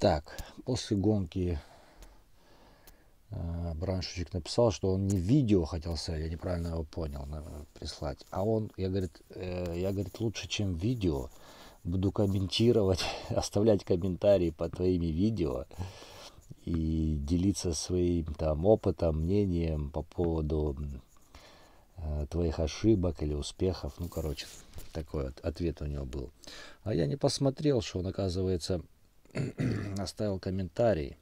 Так, после гонки э, Браншичек написал, что он не видео хотел ставить, я неправильно его понял, прислать. А он, я, говорит, э, я, говорит, лучше, чем видео, буду комментировать, оставлять комментарии по твоими видео и делиться своим там опытом, мнением по поводу э, твоих ошибок или успехов. Ну, короче, такой вот ответ у него был. А я не посмотрел, что он, оказывается, оставил комментарий.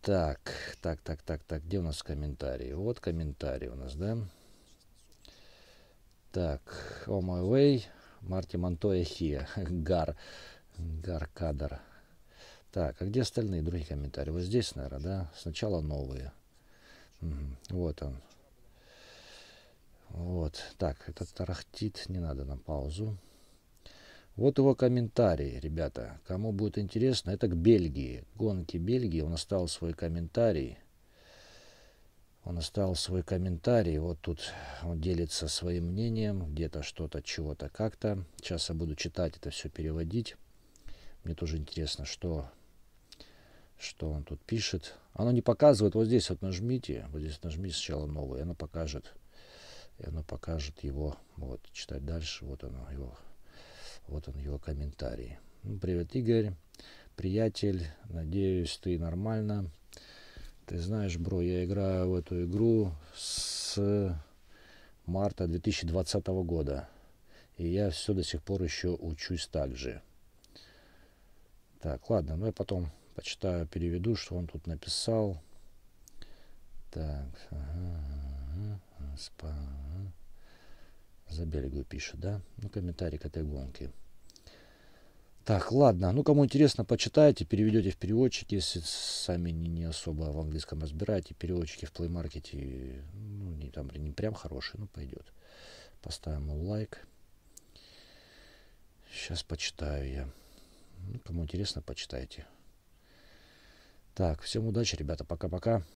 Так, так, так, так, так, где у нас комментарии? Вот комментарий у нас, да? Так, О мой way, Марти Монтоя Хия, Гар, Гар Кадр. Так, а где остальные другие комментарии? Вот здесь, наверное, да? Сначала новые. Вот он. Вот, так, этот тарахтит, не надо на паузу. Вот его комментарий, ребята. Кому будет интересно, это к Бельгии. Гонки Бельгии. Он оставил свой комментарий. Он оставил свой комментарий. Вот тут он делится своим мнением. Где-то что-то, чего-то, как-то. Сейчас я буду читать это все, переводить. Мне тоже интересно, что, что он тут пишет. Оно не показывает. Вот здесь вот нажмите. Вот здесь нажмите сначала новое. Оно покажет. И оно покажет его. Вот, читать дальше. Вот оно, его вот он, его комментарий. Ну, привет, Игорь. Приятель, надеюсь, ты нормально. Ты знаешь, бро, я играю в эту игру с марта 2020 года. И я все до сих пор еще учусь так же. Так, ладно, ну я потом почитаю, переведу, что он тут написал. Так, ага, ага, спа, ага за Белегу пишет, да? Ну, комментарий к этой гонке. Так, ладно. Ну, кому интересно, почитайте, переведете в переводчик, если сами не, не особо в английском разбираете. Переводчики в Play Market, ну, не, там, не прям хорошие, но пойдет. Поставим лайк. Сейчас почитаю я. Ну, кому интересно, почитайте. Так, всем удачи, ребята. Пока-пока.